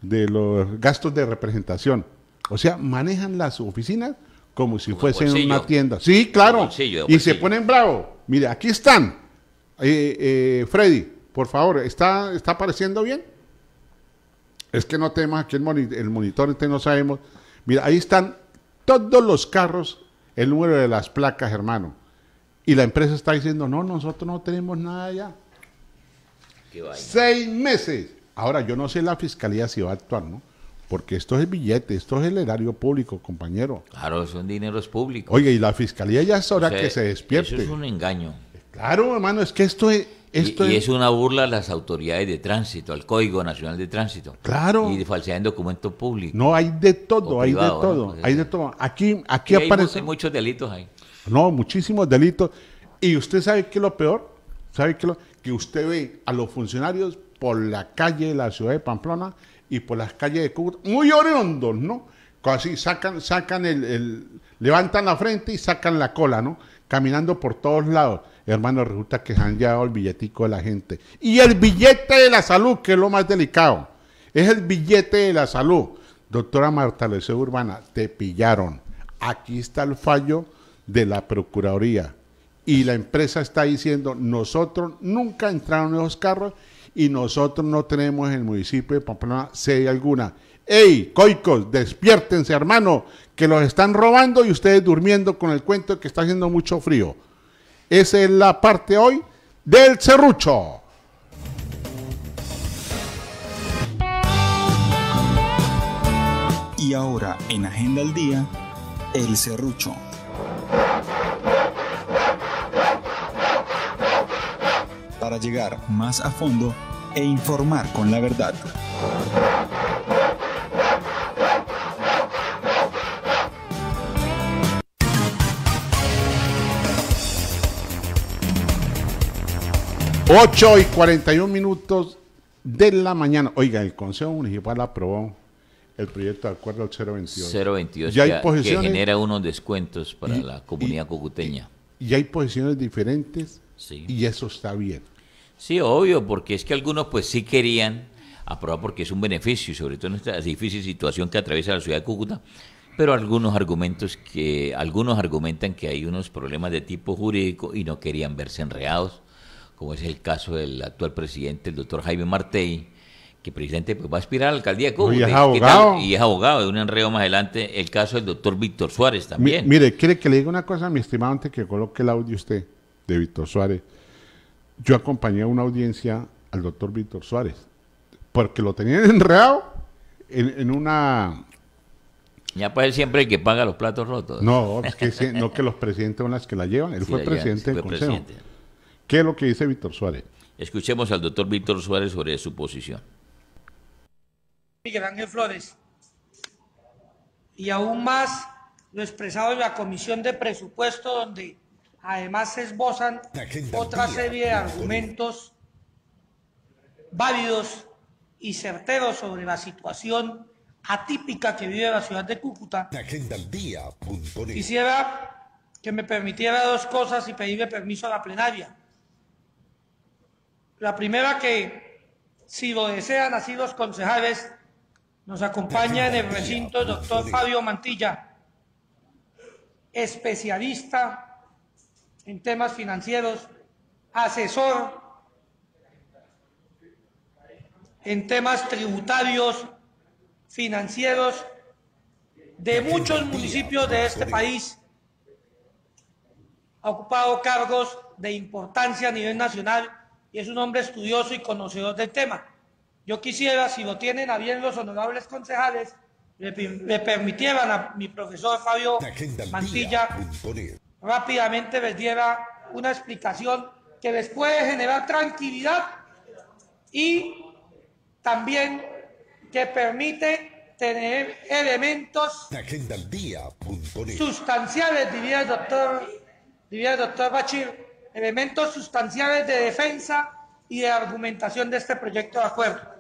de los gastos de representación. O sea, manejan las oficinas como si fuesen una tienda. Sí, claro. Y se ponen bravos. Mire, aquí están. Eh, eh, Freddy, por favor, ¿está, ¿está apareciendo bien? Es que no tenemos aquí el, monitor, el monitor, entonces no sabemos. Mira, ahí están todos los carros el número de las placas, hermano. Y la empresa está diciendo, no, nosotros no tenemos nada ya. Seis meses. Ahora, yo no sé la fiscalía si va a actuar, ¿no? Porque esto es el billete, esto es el erario público, compañero. Claro, son dineros públicos. Oye, y la fiscalía ya es hora que se despierte. Eso es un engaño. Claro, hermano, es que esto es, y, es... una burla a las autoridades de tránsito, al Código Nacional de Tránsito. Claro. Y de falsedad en documentos públicos. No, hay de todo, hay de todo, pues, hay de todo. Aquí, aquí hay aparece... Hay muchos delitos ahí. No, muchísimos delitos. Y usted sabe que lo peor, sabe que lo... que usted ve a los funcionarios por la calle de la ciudad de Pamplona y por las calles de Cúcuta, muy oriundos, ¿no? Casi sacan, sacan el, levantan la frente y sacan la cola, ¿no? caminando por todos lados. Hermano, resulta que se han llevado el billetico de la gente. Y el billete de la salud, que es lo más delicado. Es el billete de la salud. Doctora Marta Urbana, te pillaron. Aquí está el fallo de la Procuraduría. Y la empresa está diciendo, nosotros nunca entraron en esos carros y nosotros no tenemos en el municipio de Pamplona sede alguna. ¡Ey, coicos, despiértense, hermano! que los están robando y ustedes durmiendo con el cuento que está haciendo mucho frío. Esa es la parte hoy del cerrucho Y ahora en Agenda al Día, el cerrucho Para llegar más a fondo e informar con la verdad. 8 y 41 minutos de la mañana. Oiga, el Consejo Municipal aprobó el proyecto de acuerdo al 028. 028, ¿Ya hay que, genera unos descuentos para la comunidad cucuteña. cocuteña. Y, hay posiciones diferentes y eso está bien. Sí, obvio, porque es que algunos pues sí querían aprobar porque es un beneficio, sobre todo en esta difícil situación que atraviesa la ciudad de Cúcuta, pero algunos argumentos que algunos argumentan que hay unos problemas de tipo jurídico y no querían verse enreados como es el caso del actual presidente, el doctor Jaime Martey, que presidente pues, va a aspirar a la alcaldía de Cuba. Y es abogado. Y es abogado, de un enredo más adelante, el caso del doctor Víctor Suárez también. mire, quiere que le diga una cosa, mi estimado, antes que coloque el audio usted, de Víctor Suárez. Yo acompañé a una audiencia al doctor Víctor Suárez, porque lo tenían *laughs* enredado en, una... Ya pues él siempre el que paga los platos rotos. No, es que, no que los presidentes son las que la llevan. Él *laughs* fue presidente Consejo. ¿Qué es lo que dice Víctor Suárez? Escuchemos al doctor Víctor Suárez sobre su posición. Miguel Ángel Flores, y aún más lo expresado en la Comisión de Presupuesto, donde además se esbozan otra serie de argumentos válidos y certeros sobre la situación atípica que vive la ciudad de Cúcuta. Quisiera que me permitiera dos cosas y pedirle permiso a la plenaria. La primera que, si lo desean así los concejales, nos acompaña en el recinto el doctor Fabio Mantilla, especialista en temas financieros, asesor en temas tributarios, financieros de muchos municipios de este país. Ha ocupado cargos de importancia a nivel nacional y es un hombre estudioso y conocedor del tema. Yo quisiera, si lo tienen a bien los honorables concejales, le, permitieran a mi profesor Fabio Mantilla rápidamente les diera una explicación que les puede generar tranquilidad y también que permite tener elementos sustanciales, diría doctor, diría el doctor Bachir, elementos sustanciales de defensa y de argumentación de este proyecto de acuerdo.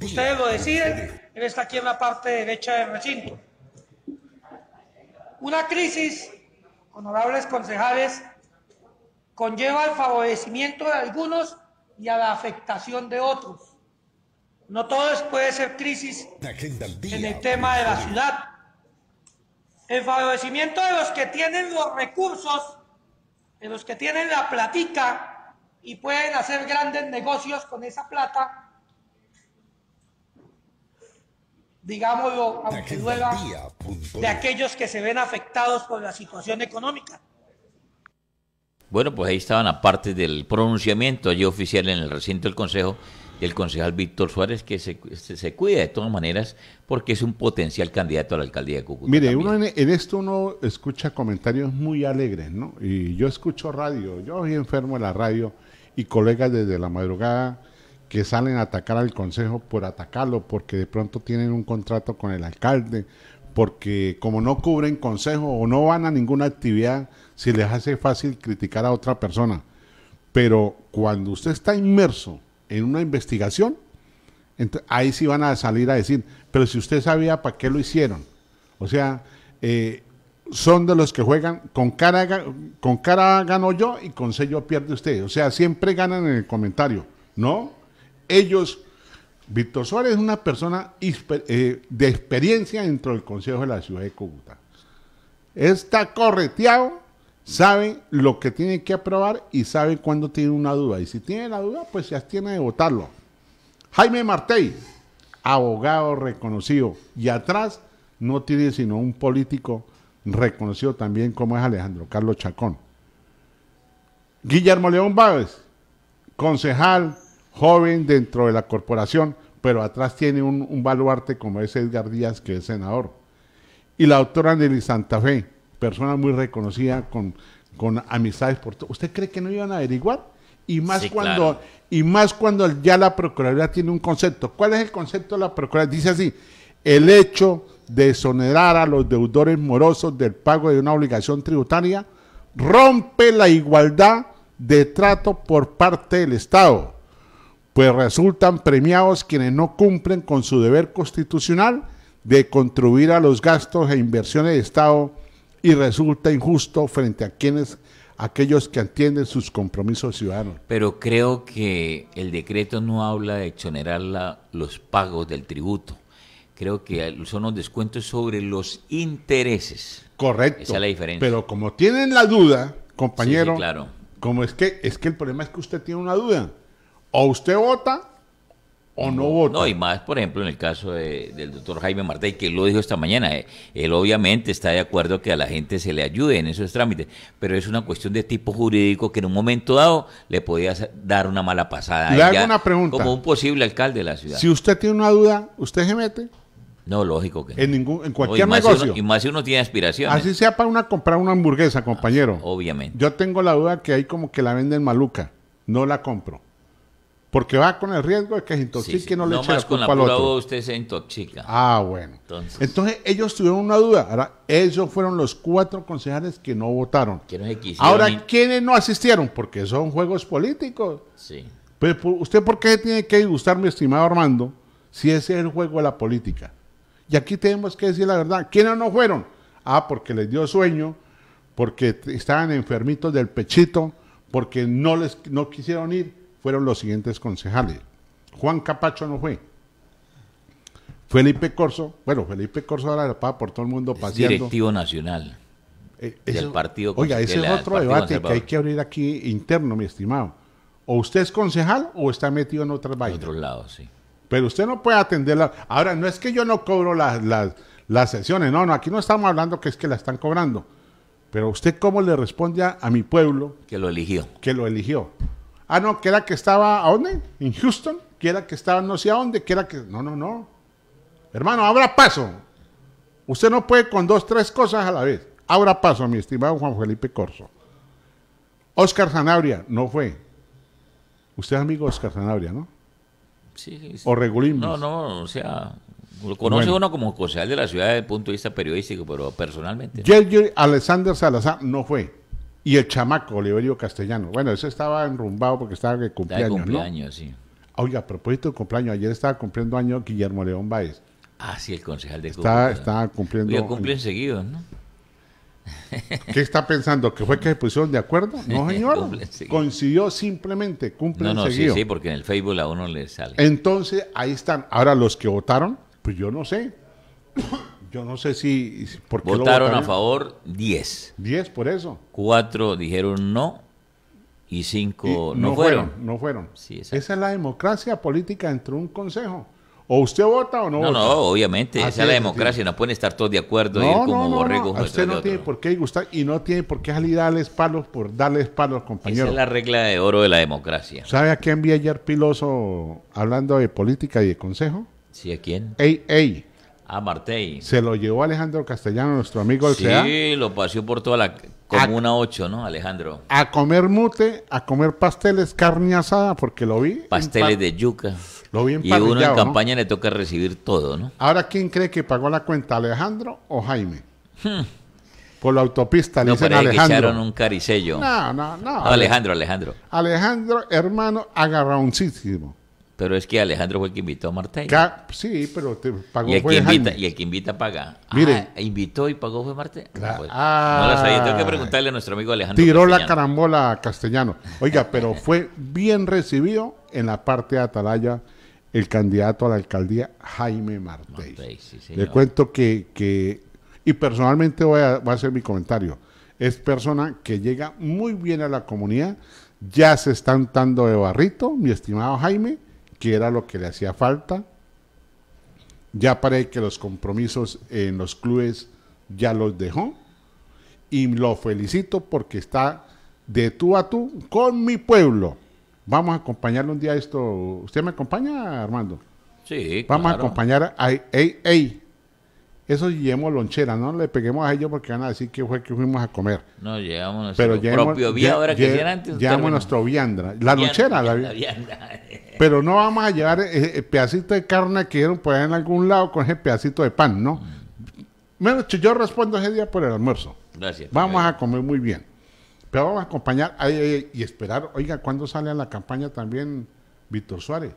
ustedes lo deciden, él está aquí en la parte derecha del recinto. Una crisis, honorables concejales, conlleva el favorecimiento de algunos y a la afectación de otros. No todo puede ser crisis en el tema de la ciudad el favorecimiento de los que tienen los recursos, de los que tienen la platica y pueden hacer grandes negocios con esa plata, digámoslo, aunque duela, de aquellos que se ven afectados por la situación económica. Bueno, pues ahí estaban aparte del pronunciamiento allí oficial en el recinto del Consejo y el concejal Víctor Suárez, que se, cuida de todas maneras porque es un potencial candidato a la alcaldía de Cúcuta. Mire, uno en, esto uno escucha comentarios muy alegres, ¿no? Y yo escucho radio, yo hoy enfermo en la radio y colegas desde la madrugada que salen a atacar al consejo por atacarlo, porque de pronto tienen un contrato con el alcalde, porque como no cubren consejo o no van a ninguna actividad, se les hace fácil criticar a otra persona. Pero cuando usted está inmerso en una investigación, ahí sí van a salir a decir, pero si usted sabía para qué lo hicieron. O sea, eh, son de los que juegan con cara, con cara gano yo y con sello pierde usted. O sea, siempre ganan en el comentario, ¿no? Ellos, Víctor Suárez es una persona eh, de experiencia dentro del Consejo de la Ciudad de Cúcuta. Está correteado sabe lo que tiene que aprobar y sabe cuándo tiene una duda. Y si tiene la duda, pues se abstiene de votarlo. Jaime Martey, abogado reconocido. Y atrás no tiene sino un político reconocido también como es Alejandro Carlos Chacón. Guillermo León Bávez concejal, joven dentro de la corporación, pero atrás tiene un, un baluarte como es Edgar Díaz, que es senador. Y la doctora Nelly Santa Fe, persona muy reconocida, con, con amistades por todo. ¿Usted cree que no iban a averiguar? Y más, cuando, y más cuando ya la Procuraduría tiene un concepto. ¿Cuál es el concepto de la Procuraduría? Dice así, el hecho de exonerar a los deudores morosos del pago de una obligación tributaria rompe la igualdad de trato por parte del Estado, pues resultan premiados quienes no cumplen con su deber constitucional de contribuir a los gastos e inversiones de Estado y resulta injusto frente a quienes aquellos que atienden sus compromisos ciudadanos. Pero creo que el decreto no habla de exonerar la, los pagos del tributo. Creo que son los descuentos sobre los intereses. Correcto. Esa es la diferencia. Pero como tienen la duda, compañero, claro. como es que es que el problema es que usted tiene una duda. O usted vota o no vota. No, y más, por ejemplo, en el caso del doctor Jaime y que él lo dijo esta mañana, eh, él obviamente está de acuerdo que a la gente se le ayude en esos trámites, pero es una cuestión de tipo jurídico que en un momento dado le podía dar una mala pasada. Le hago una pregunta. Como un posible alcalde de la ciudad. Si usted tiene una duda, ¿usted se mete? No, lógico que En, ningún, en cualquier y negocio. y más si uno tiene aspiración. Así sea para una, comprar una hamburguesa, ah, compañero. obviamente. Yo tengo la duda que hay como que la venden maluca. No la compro. Porque va con el riesgo de que se intoxique no le eche con usted se intoxica. Ah, bueno. Entonces. ellos tuvieron una duda. Ahora, ellos fueron los cuatro concejales que no votaron. Ahora, ¿quiénes no asistieron? Porque son juegos políticos. Sí. Pero pues, pues, ¿usted por qué tiene que disgustar, mi estimado Armando, si ese es el juego de la política? Y aquí tenemos que decir la verdad. ¿Quiénes no fueron? Ah, porque les dio sueño, porque estaban enfermitos del pechito, porque no les no quisieron ir fueron los siguientes concejales. Juan Capacho no fue. Felipe Corso, bueno, Felipe Corso ahora la por todo el mundo es paseando. Directivo nacional eh, del partido. Oiga, ese es otro debate que hay que abrir aquí interno, mi estimado. O usted es concejal o está metido en otras vainas. En otro lado, sí. Pero usted no puede atenderla. Ahora, no es que yo no cobro las, sesiones, no, no, aquí no estamos hablando que es que la están cobrando. Pero usted cómo le responde a, a mi pueblo. Que lo eligió. Que lo eligió. Ah, no, que era que estaba, ¿a dónde? En Houston, que era que estaba no sé a dónde, que era que... No, no, no. Hermano, abra paso. Usted no puede con dos, tres cosas a la vez. Abra paso, mi estimado Juan Felipe Corso. Oscar Zanabria, no fue. Usted es amigo de Oscar Zanabria, ¿no? Sí, sí, O Regulín. No, no, o sea, lo conoce uno como concejal de la ciudad desde el punto de vista periodístico, pero personalmente. Alexander Salazar no fue. Y el chamaco, Oliverio Castellano. Bueno, eso estaba enrumbado porque estaba de cumpleaños. De cumpleaños, sí. Oiga, a propósito de cumpleaños, ayer estaba cumpliendo año Guillermo León Báez. Ah, sí, el concejal de estado Está, está cumpliendo. Yo cumple seguido, ¿no? *laughs* ¿Qué está pensando? ¿Que fue que se pusieron de acuerdo? No, *laughs* señor. Coincidió simplemente, cumplen no, no, Sí, sí, porque en el Facebook a uno le sale. Entonces, ahí están. Ahora, los que votaron, pues yo no sé. Yo no sé si... Porque votaron, a favor 10. 10 por eso. 4 dijeron no y 5 no, no, fueron. No fueron. Esa es la democracia política entre un consejo. O usted vota o no, no vota. No, no, obviamente. esa es la democracia. No pueden estar todos de acuerdo no, y como no, usted no tiene por qué gustar y no tiene por qué salir a darles palos por darles palos, compañero. Esa es la regla de oro de la democracia. ¿Sabe a quién vi ayer Piloso hablando de política y de consejo? Sí, ¿a quién? Ey, ey. A Martey. Se lo llevó Alejandro Castellano, nuestro amigo el Sí, lo pasó por toda la comuna a, 8, ¿no, Alejandro? A comer mute, a comer pasteles, carne asada, porque lo vi. Pasteles de yuca. Lo vi en Y uno en campaña le toca recibir todo, ¿no? Ahora, ¿quién cree que pagó la cuenta, Alejandro o Jaime? Hmm. Por la autopista, le no, dicen Alejandro. Que un caricello. No, no, no. Alejandro, Alejandro. Alejandro, hermano, agarrauncísimo. Pero es que Alejandro fue el que invitó a Martel. Sí, pero pagó y el que invita, Y el que invita paga. Mire. Ah, invitó y pagó fue Martel. Pues, ah. Tengo que preguntarle a nuestro amigo Alejandro. Tiró la carambola a castellano. Oiga, pero fue bien recibido en la parte de Atalaya el candidato a la alcaldía Jaime Martel. Sí, Le cuento que, que y personalmente voy a, voy a hacer mi comentario. Es persona que llega muy bien a la comunidad. Ya se están dando de barrito, mi estimado Jaime era lo que le hacía falta. Ya parece que los compromisos en los clubes ya los dejó. Y lo felicito porque está de tú a tú con mi pueblo. Vamos a acompañarle un día esto. ¿Usted me acompaña, Armando? Sí. Vamos a acompañar a eso llevamos lonchera, no le peguemos a ellos porque van a decir que fue que fuimos a comer. No, llevamos nuestro propio viandra. Llevamos nuestro viandra, la lonchera. La, viandra. *laughs* Pero no vamos a llevar el, eh, eh, pedacito de carne que dieron por ahí en algún lado con ese pedacito de pan, ¿no? Menos mm. yo respondo ese día por el almuerzo. Gracias. Vamos a comer muy bien. Pero vamos a acompañar y esperar, oiga, ¿cuándo sale a la campaña también Víctor Suárez?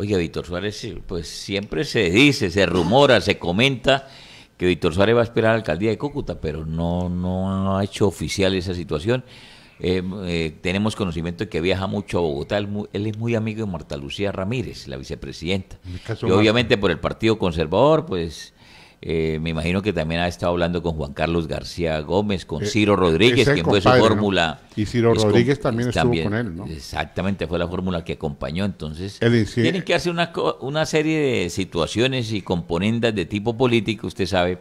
Oye, Víctor Suárez, pues siempre se dice, se rumora, se comenta que Víctor Suárez va a esperar a la alcaldía de Cúcuta, pero no, no ha hecho oficial esa situación. Eh, eh, tenemos conocimiento de que viaja mucho a Bogotá. él, es muy amigo de Marta Lucía Ramírez, la vicepresidenta. Y obviamente por el Partido Conservador, pues eh, me imagino que también ha estado hablando con Juan Carlos García Gómez, con eh, Ciro Rodríguez, quien fue su fórmula. Y Ciro Rodríguez también, estuvo con él, ¿no? Exactamente, fue la fórmula que acompañó. Entonces, tienen que hacer una, una serie de situaciones y componendas de tipo político, usted sabe,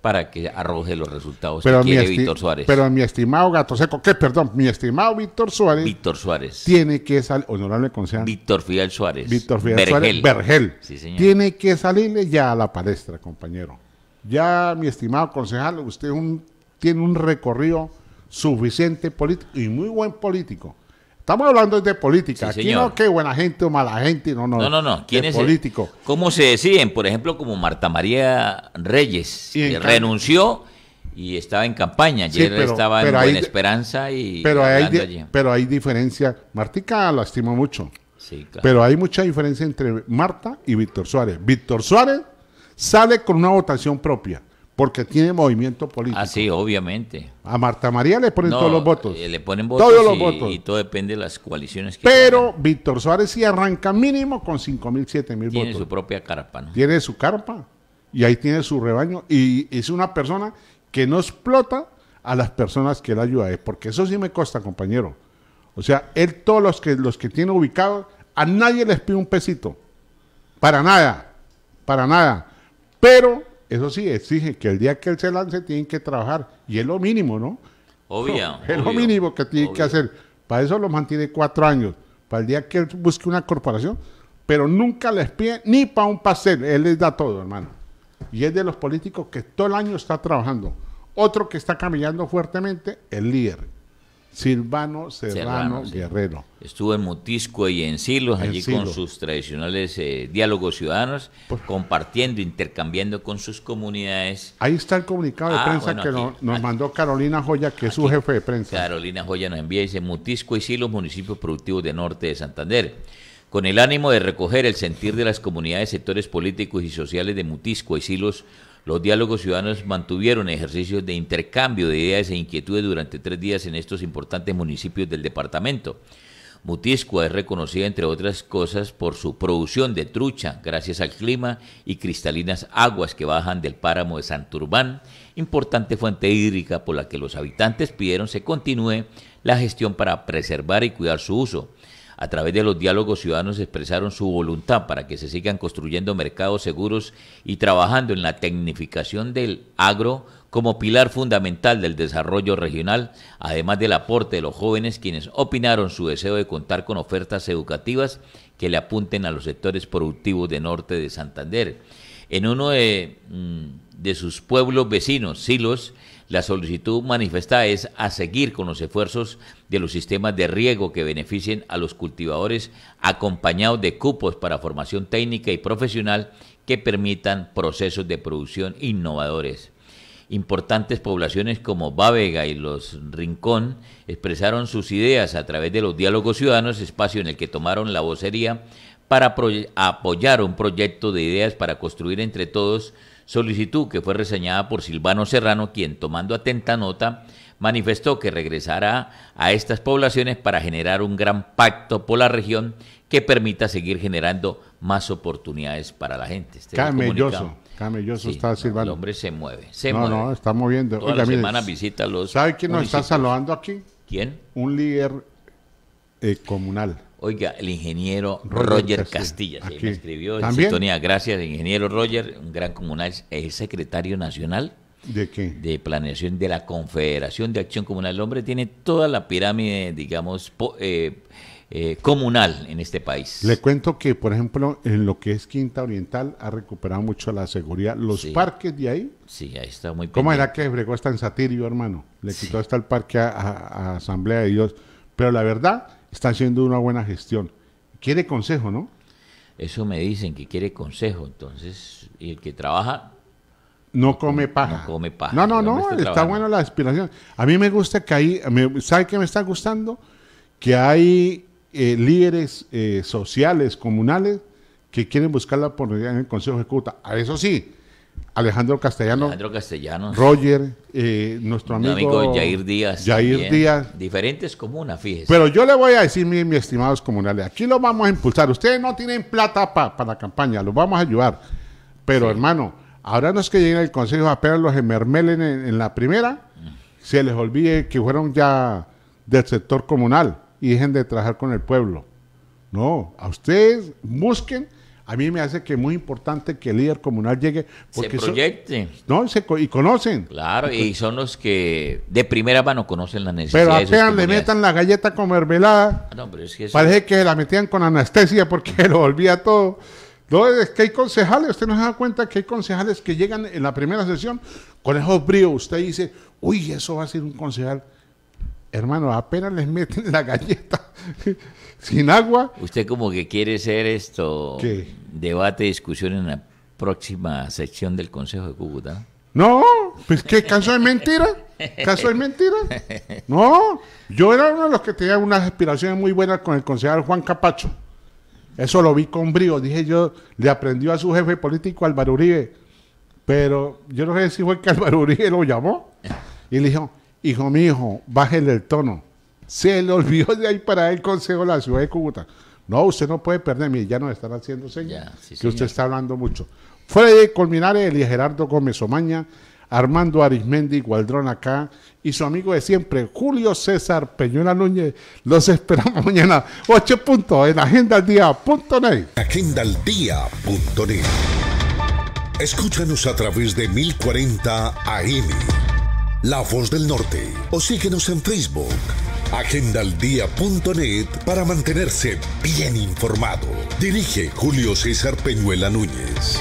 para que arroje los resultados pero que Víctor Suárez. Pero mi estimado Gato Seco, que perdón, mi estimado Víctor Suárez. Víctor Suárez. Tiene que salir, honorable concejal. Víctor Fidel Suárez. Víctor Fidel Suárez. Vergel. Sí, señor. Tiene que salirle ya a la palestra, compañero. Ya, mi estimado concejal, usted un, tiene un recorrido suficiente político y muy buen político. Estamos hablando de política. Aquí no que buena gente o mala gente, no, no. No, no, no. ¿Quién es político? ¿Cómo se deciden? Por ejemplo, como Marta María Reyes, que eh, renunció y estaba en campaña. Ayer estaba en Esperanza y. Pero hay, pero hay diferencia. Martica la estimo mucho. Sí, Pero hay mucha diferencia entre Marta y Víctor Suárez. Víctor Suárez sale con una votación propia porque tiene movimiento político. Ah, obviamente. A Marta María le ponen todos los votos. Eh, le ponen votos todos y, los votos. Y todo depende de las coaliciones que Pero Víctor Suárez sí arranca mínimo con 5 mil, 7 mil votos. Tiene su propia carpa, ¿no? Tiene su carpa y ahí tiene su rebaño. Y es una persona que no explota a las personas que la ayuda. Eh, porque eso sí me costa, compañero. O sea, él todos los que, los que tiene ubicados, a nadie les pide un pesito. Para nada. Para nada. Pero eso sí, exige que el día que él se lance tienen que trabajar. Y es lo mínimo, ¿no? Obvio. *laughs* es lo mínimo que tiene que hacer. Para eso lo mantiene cuatro años. Para el día que él busque una corporación. Pero nunca les pide ni para un pastel. Él les da todo, hermano. Y es de los políticos que todo el año está trabajando. Otro que está caminando fuertemente, el líder. Silvano Serrano, Guerrero. Estuvo en Mutisco y en Silos, allí con sus tradicionales eh, diálogos ciudadanos, compartiendo, intercambiando con sus comunidades. Ahí está el comunicado de ah, prensa que nos, ah, mandó Carolina Joya, que es su jefe de prensa. Carolina Joya nos envía y dice, Mutisco y Silos, municipios productivos de norte de Santander. Con el ánimo de recoger el sentir de las comunidades, sectores políticos y sociales de Mutisco y Silos, los diálogos ciudadanos mantuvieron ejercicios de intercambio de ideas e inquietudes durante tres días en estos importantes municipios del departamento. Mutiscua es reconocida, entre otras cosas, por su producción de trucha, gracias al clima y cristalinas aguas que bajan del páramo de Santurbán, importante fuente hídrica por la que los habitantes pidieron se continúe la gestión para preservar y cuidar su uso a través de los diálogos ciudadanos expresaron su voluntad para que se sigan construyendo mercados seguros y trabajando en la tecnificación del agro como pilar fundamental del desarrollo regional, además del aporte de los jóvenes quienes opinaron su deseo de contar con ofertas educativas que le apunten a los sectores productivos de norte de Santander. En uno de, mm, de sus pueblos vecinos, Silos, la solicitud manifestada es a seguir con los esfuerzos de los sistemas de riego que beneficien a los cultivadores acompañados de cupos para formación técnica y profesional que permitan procesos de producción innovadores. Importantes poblaciones como Bávega y Los Rincón expresaron sus ideas a través de los diálogos ciudadanos, espacio en el que tomaron la vocería para apoyar un proyecto de ideas para construir entre todos solicitud que fue reseñada por Silvano Serrano, quien tomando atenta nota manifestó que regresará a estas poblaciones para generar un gran pacto por la región que permita seguir generando más oportunidades para la gente. Este camelloso, camelloso está Silvano. el hombre se mueve, se mueve. No, está moviendo. Oiga, visita los... ¿Sabe quién nos está saludando aquí? ¿Quién? Un líder eh, comunal. Oiga, el ingeniero Roger, Castilla, escribió ¿También? sintonía. Gracias, ingeniero Roger, un gran comunal, es el secretario nacional. ¿De qué? De planeación de la Confederación de Acción Comunal. El hombre tiene toda la pirámide, digamos, eh, eh, comunal en este país. Le cuento que, por ejemplo, en lo que es Quinta Oriental ha recuperado mucho la seguridad. Los parques de ahí. Sí, ahí está muy ¿Cómo era que fregó hasta en Satirio, hermano? Le quitó hasta el parque a Asamblea de Dios. Pero la verdad está haciendo una buena gestión. Quiere consejo, ¿no? Eso me dicen que quiere consejo, entonces, y el que trabaja... No come paja. No come No, no, no, está, bueno la aspiración. A mí me gusta que hay... ¿sabe qué me está gustando? Que hay eh, líderes eh, sociales, comunales, que quieren buscar la oportunidad en el Consejo Ejecutivo. A eso sí, Alejandro Castellano. Roger, eh, nuestro amigo, Jair Díaz. Jair Díaz. Diferentes comunas, fíjese. Pero yo le voy a decir, mis, estimados comunales, aquí lo vamos a impulsar. Ustedes no tienen plata para la campaña, los vamos a ayudar. Pero hermano, ahora no es que lleguen el consejo a los emermelen en, en la primera, mm. se les olvide que fueron ya del sector comunal y dejen de trabajar con el pueblo. No, a ustedes busquen a mí me hace que es muy importante que el líder comunal llegue. Porque se proyecten. no, se, y conocen. Claro, y son los que de primera mano conocen las necesidades. Pero apenas le metan la galleta con mermelada. Ah, no, que Parece que la metían con anestesia porque *laughs* lo volvía todo. No, es que hay concejales, usted no se da cuenta que hay concejales que llegan en la primera sesión con esos bríos. Usted dice, uy, eso va a ser un concejal. Hermano, apenas les meten la galleta. *laughs* sin agua. Usted como que quiere ser esto, ¿Qué? debate, discusión en la próxima sección del Consejo de Cúcuta. No, pues qué caso de mentira, caso de mentira. No, yo era uno de los que tenía unas aspiraciones muy buenas con el concejal Juan Capacho. Eso lo vi con brío, dije yo, le aprendió a su jefe político Álvaro Uribe, pero yo no sé si fue que Álvaro Uribe lo llamó y le dijo, hijo mío, bájele el tono. Se le olvidó de ahí para el Consejo de la Ciudad de Cúcuta. No, usted no puede perderme ya nos están haciendo señas que usted está hablando mucho. Freddy culminar el Gerardo Gómez Omaña, Armando Arismendi, Gualdrón acá, y su amigo de siempre, Julio César Peñuela Núñez. Los esperamos *laughs* mañana, 8 puntos, en agendaldía.net. Agendaldía.net. Escúchanos a través de 1040 AM, La Voz del Norte, o síguenos en Facebook agendaldía.net para mantenerse bien informado. Dirige Julio César Peñuela Núñez.